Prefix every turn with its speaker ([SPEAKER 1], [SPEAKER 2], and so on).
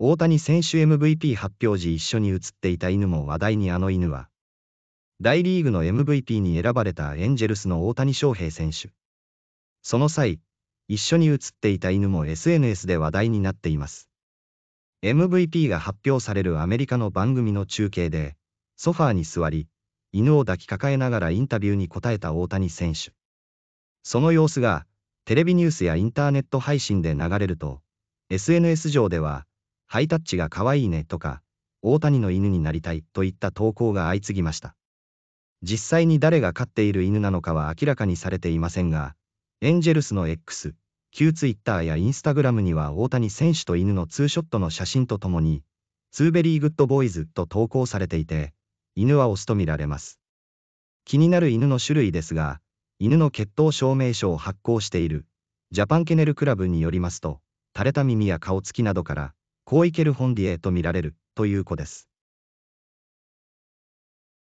[SPEAKER 1] 大谷選手 MVP 発表時一緒に写っていた犬も話題にあの犬は、大リーグの MVP に選ばれたエンジェルスの大谷翔平選手。その際、一緒に写っていた犬も SNS で話題になっています。MVP が発表されるアメリカの番組の中継で、ソファーに座り、犬を抱きかかえながらインタビューに答えた大谷選手。その様子が、テレビニュースやインターネット配信で流れると、SNS 上では、ハイタッチが可愛いねとか、大谷の犬になりたいといった投稿が相次ぎました。実際に誰が飼っている犬なのかは明らかにされていませんが、エンジェルスの X、旧 Twitter や Instagram には大谷選手と犬のツーショットの写真とともに、ツーベリーグッドボーイズと投稿されていて、犬はオスとみられます。気になる犬の種類ですが、犬の血統証明書を発行している、ジャパンケネルクラブによりますと、垂れた耳や顔つきなどから、こういける本ディエとみられるという子です。